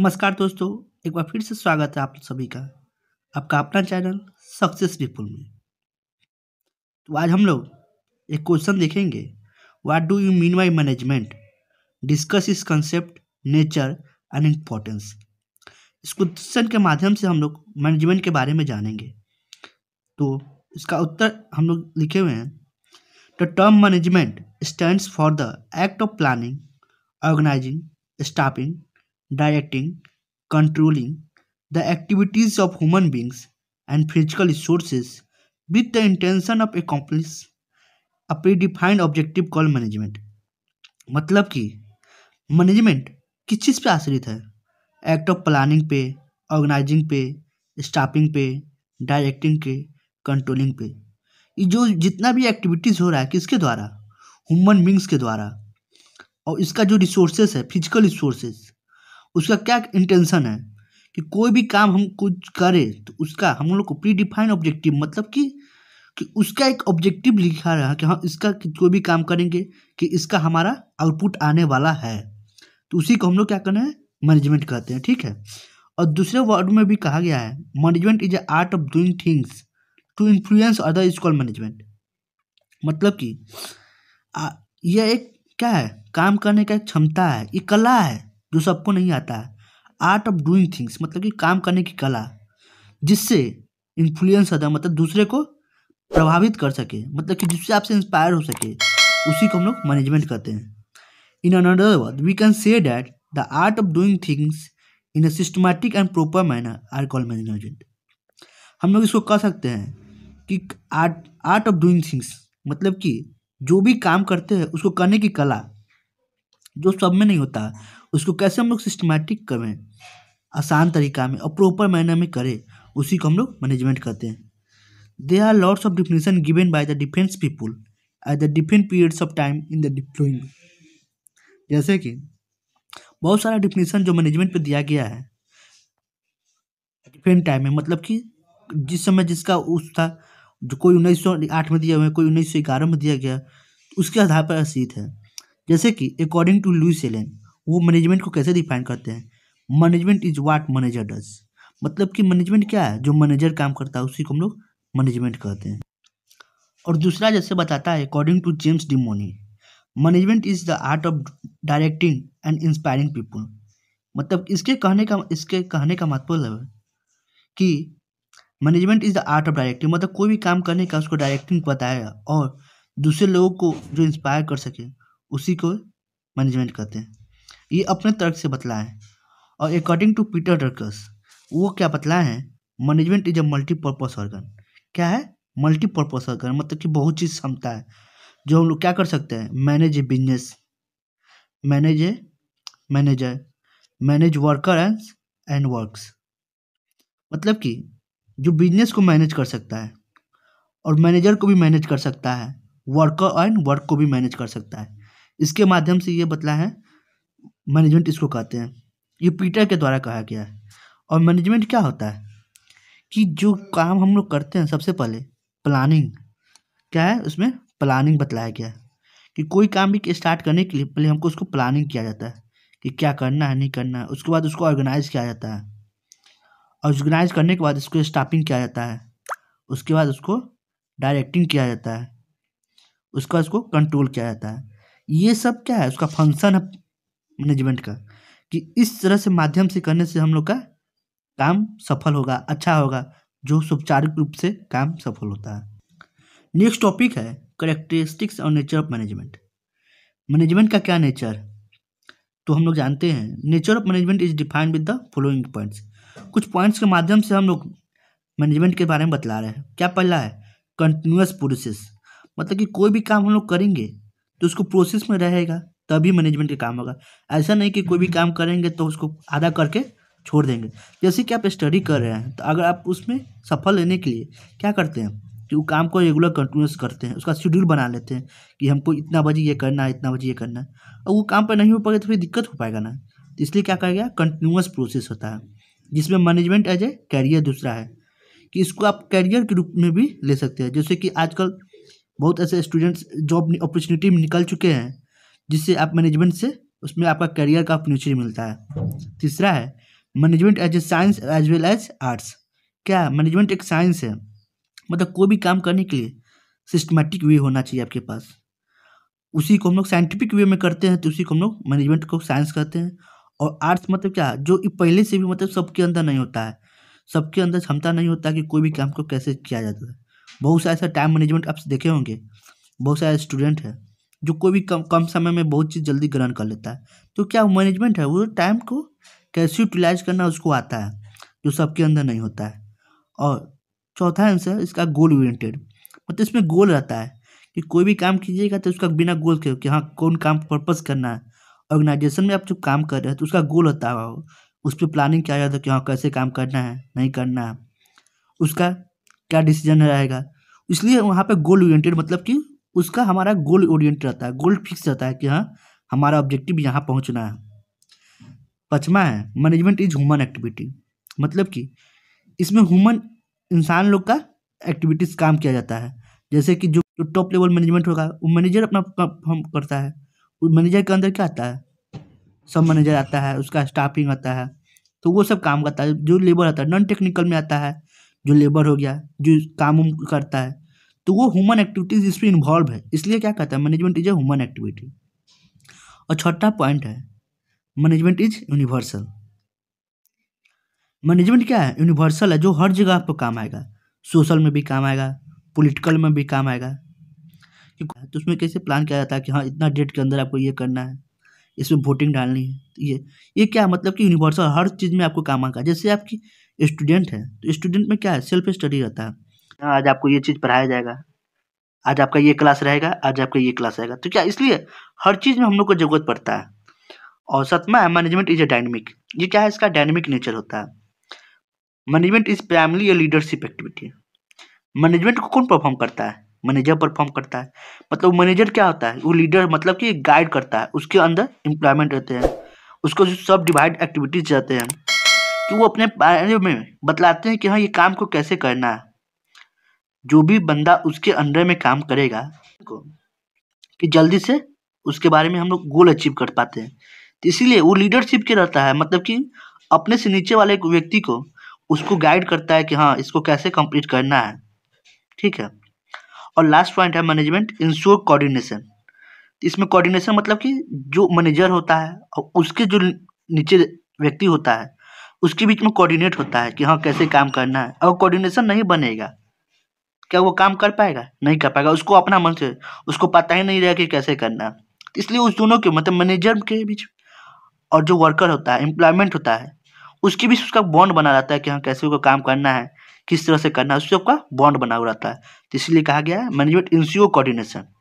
नमस्कार दोस्तों एक बार फिर से स्वागत है आप सभी का आपका अपना चैनल सक्सेस सक्सेसफुल में तो आज हम लोग एक क्वेश्चन देखेंगे what do you mean by management discuss इस कंसेप्ट नेचर एंड इम्पोर्टेंस इस क्वेश्चन के माध्यम से हम लोग मैनेजमेंट के बारे में जानेंगे तो इसका उत्तर हम लोग लिखे हुए हैं the term management stand for the act of planning organising staffing directing, controlling the activities of human beings and physical resources with the intention of accomplish a predefined objective call management मतलब कि management किस चीज़ पे आश्रित है act of planning पे organising पे staffing पे डायरेक्टिंग पे कंट्रोलिंग पे ये जो जितना भी एक्टिविटीज़ हो रहा है किसके द्वारा ह्यूमन बींग्स के द्वारा और इसका जो रिसोर्सेस है फिजिकल रिसोर्सेस उसका क्या इंटेंशन है कि कोई भी काम हम कुछ करें तो उसका हम लोग को प्री डिफाइंड ऑब्जेक्टिव मतलब कि कि उसका एक ऑब्जेक्टिव लिखा रहा कि हाँ इसका कोई भी काम करेंगे कि इसका हमारा आउटपुट आने वाला है तो उसी को हम लोग क्या करना है मैनेजमेंट कहते हैं ठीक है और दूसरे वर्ड में भी कहा गया है management is a art of doing things to influence other is call management मतलब कि यह एक क्या है काम करने का एक क्षमता है ये कला है जो सबको नहीं आता आर्ट ऑफ डूइंग थिंग्स मतलब कि काम करने की कला जिससे इन्फ्लुएंस होता है मतलब दूसरे को प्रभावित कर सके मतलब कि जिससे आपसे इंस्पायर हो सके उसी को हम लोग मैनेजमेंट करते हैं in another word we can say that the art of doing things in a systematic and proper manner are call management हम लोग इसको कह सकते हैं कि art art of doing things मतलब कि जो भी काम करते हैं उसको करने की कला जो सब में नहीं होता उसको कैसे हम लोग सिस्टमैटिक करें आसान तरीका में और प्रॉपर मैनर में करें उसी को हम लोग मैनेजमेंट करते हैं they are lords of definition given by the defence people at the different periods of time in the deploying जैसे कि बहुत सारा डिफिनेशन जो मैनेजमेंट पर दिया गया है डिफरेंट टाइम में मतलब कि जिस समय जिसका उस था जो कोई उन्नीस सौ आठ में दिया हुआ है कोई उन्नीस सौ ग्यारह में दिया गया उसके आधार पर असीत है जैसे कि अकॉर्डिंग टू लुइस एलेन वो मैनेजमेंट को कैसे डिफाइन करते हैं management is what manager does मतलब कि मैनेजमेंट क्या है जो मैनेजर काम करता है उसी को हम लोग मैनेजमेंट कहते हैं और दूसरा जैसे बताता है according to James D Mooney management is the art of directing and inspiring people मतलब इसके कहने का इसके कहने का मतलब है कि management is the art of directing मतलब कोई भी काम करने का उसको डायरेक्टिंग पता है और दूसरे लोगों को जो इंस्पायर कर सके उसी को मैनेजमेंट कहते हैं ये अपने तर्क से बतलाएं और अकॉर्डिंग टू पीटर डर्कस वो क्या बतलाए हैं management is a multipurpose organ क्या है मल्टीपर्पज ऑर्गन मतलब कि बहुत चीज़ क्षमता है जो हम लोग क्या कर सकते हैं manage a business manage a manager manage worker and and works मतलब कि जो बिजनेस को मैनेज कर सकता है और मैनेजर को भी मैनेज कर सकता है वर्कर एंड वर्क को भी मैनेज कर सकता है इसके माध्यम से ये बतला है मैनेजमेंट इसको कहते हैं ये पीटर के द्वारा कहा गया है और मैनेजमेंट क्या होता है कि जो काम हम लोग करते हैं सबसे पहले प्लानिंग क्या है उसमें प्लानिंग बतलाया गया है कि कोई काम भी स्टार्ट करने के लिए पहले हमको उसको प्लानिंग किया जाता है कि क्या करना है नहीं करना है उसके बाद उसको ऑर्गेनाइज किया जाता है ऑर्गेनाइज करने के बाद उसको स्टाफिंग किया जाता है उसके बाद उसको डायरेक्टिंग किया जाता है उसके बाद उसको कंट्रोल किया जाता है ये सब क्या है उसका फंक्शन है मैनेजमेंट का कि इस तरह से माध्यम से करने से हम लोग का काम सफल होगा अच्छा होगा जो सुपचारिक रूप से काम सफल होता है नेक्स्ट टॉपिक है करेक्टरिस्टिक्स और नेचर ऑफ मैनेजमेंट मैनेजमेंट का क्या नेचर तो हम लोग जानते हैं nature of management is defined with the following points कुछ पॉइंट्स के माध्यम से हम लोग मैनेजमेंट के बारे में बतला रहे हैं क्या पहला है कंटिन्यूस प्रोसेस मतलब कि कोई भी काम हम लोग करेंगे तो उसको प्रोसेस में रहेगा तभी मैनेजमेंट का काम होगा ऐसा नहीं कि कोई भी हम्म। काम करेंगे तो उसको आधा करके छोड़ देंगे जैसे कि आप स्टडी कर रहे हैं तो अगर आप उसमें सफल लेने के लिए क्या करते हैं कि वो काम को रेगुलर कंटिन्यूस करते हैं उसका शेड्यूल बना लेते हैं कि हमको इतना बजे ये करना है इतना बजे ये करना है और वो काम पर नहीं हो पाएगा तो फिर दिक्कत हो पाएगा ना तो इसलिए क्या कहा गया कंटिन्यूस प्रोसेस होता है जिसमें मैनेजमेंट एज ए कैरियर दूसरा है कि इसको आप कैरियर के रूप में भी ले सकते हैं जैसे कि आजकल बहुत ऐसे स्टूडेंट्स जॉब अपॉर्चुनिटी में निकल चुके हैं जिससे आप मैनेजमेंट से उसमें आपका करियर का फ्यूचर मिलता है तीसरा है management as a science as well as arts क्या मैनेजमेंट एक साइंस है मतलब कोई भी काम करने के लिए सिस्टमेटिक वे होना चाहिए आपके पास उसी को हम लोग साइंटिफिक वे में करते हैं तो उसी को हम लोग मैनेजमेंट को साइंस कहते हैं और आर्ट्स मतलब क्या जो पहले से भी मतलब सबके अंदर नहीं होता है सबके अंदर क्षमता नहीं होता कि कोई भी काम को कैसे किया जाता है बहुत सारे ऐसा टाइम मैनेजमेंट आप देखे होंगे बहुत सारे स्टूडेंट हैं जो कोई भी कम कम समय में बहुत चीज़ जल्दी ग्रहण कर लेता है तो क्या मैनेजमेंट है वो टाइम को कैसे यूटिलाइज करना उसको आता है जो सबके अंदर नहीं होता है और चौथा आंसर इसका गोल ओरिएंटेड मतलब इसमें गोल रहता है कि कोई भी काम कीजिएगा तो उसका बिना गोल के कि हाँ कौन काम पर्पज़ करना है ऑर्गेनाइजेशन में आप जो काम कर रहे हैं तो उसका गोल होता है उस पर प्लानिंग किया जाता है कि हाँ कैसे काम करना है नहीं करना है उसका क्या डिसीजन रहेगा इसलिए वहाँ पे गोल ओरिएंटेड मतलब कि उसका हमारा गोल ओरिएंट रहता है गोल फिक्स रहता है कि हाँ हमारा ऑब्जेक्टिव यहाँ पहुँचना है पचमा है मैनेजमेंट इज ह्यूमन एक्टिविटी मतलब कि इसमें ह्यूमन इंसान लोग का एक्टिविटीज़ काम किया जाता है जैसे कि जो टॉप लेवल मैनेजमेंट होगा वो मैनेजर अपना परफॉर्म करता है उस मैनेजर के अंदर क्या आता है सब मैनेजर आता है उसका स्टाफिंग आता है तो वो सब काम करता है जो लेबर आता है नॉन टेक्निकल में आता है जो लेबर हो गया जो काम करता है तो वो ह्यूमन एक्टिविटीज इसमें इन्वॉल्व है इसलिए क्या कहता है management is a human activity और छठा पॉइंट है मैनेजमेंट इज यूनिवर्सल मैनेजमेंट क्या है यूनिवर्सल है जो हर जगह पर काम आएगा सोशल में भी काम आएगा पॉलिटिकल में भी काम आएगा तो उसमें कैसे प्लान किया जाता है कि हाँ इतना डेट के अंदर आपको ये करना है इसमें वोटिंग डालनी है तो ये ये क्या मतलब कि यूनिवर्सल हर चीज़ में आपको काम आएगा जैसे आपकी स्टूडेंट है तो स्टूडेंट में क्या है सेल्फ स्टडी रहता है हाँ, आज आपको ये चीज पढ़ाया जाएगा आज आपका ये क्लास रहेगा आज आपका ये क्लास रहेगा तो क्या इसलिए हर चीज़ में हम लोग को जरूरत पड़ता है और सतमा है मैनेजमेंट इज ए डायनेमिक ये क्या है इसका डायनेमिक नेचर होता है management is primarily a leadership activity management को कौन परफॉर्म करता है मैनेजर परफॉर्म करता है मतलब मैनेजर क्या होता है वो लीडर मतलब कि गाइड करता है उसके अंदर इम्प्लॉयमेंट रहते हैं उसको सब डिवाइड एक्टिविटीज रहते हैं कि तो वो अपने बारे में बतलाते हैं कि हाँ ये काम को कैसे करना है जो भी बंदा उसके अंडर में काम करेगा को कि जल्दी से उसके बारे में हम लोग गोल अचीव कर पाते हैं तो इसीलिए वो लीडरशिप के रहता है मतलब कि अपने से नीचे वाले एक व्यक्ति को उसको गाइड करता है कि हाँ इसको कैसे कंप्लीट करना है ठीक है और लास्ट पॉइंट है मैनेजमेंट इंश्योर कोऑर्डिनेशन इसमें कोऑर्डिनेशन मतलब कि जो मैनेजर होता है और उसके जो नीचे व्यक्ति होता है उसके बीच में कोऑर्डिनेट होता है कि हाँ कैसे काम करना है अगर कोऑर्डिनेशन नहीं बनेगा क्या वो काम कर पाएगा नहीं कर पाएगा उसको अपना मन से उसको पता ही नहीं रहेगा कि कैसे करना इसलिए उस दोनों के मतलब मैनेजर के बीच और जो वर्कर होता है एम्प्लॉयमेंट होता है उसके बीच उसका बॉन्ड बना रहता है कि हाँ कैसे उसको काम करना है किस तरह से करना है उससे आपका बॉन्ड बना हुआ रहता है तो इसलिए कहा गया है मैनेजमेंट इंश्योर कोऑर्डिनेशन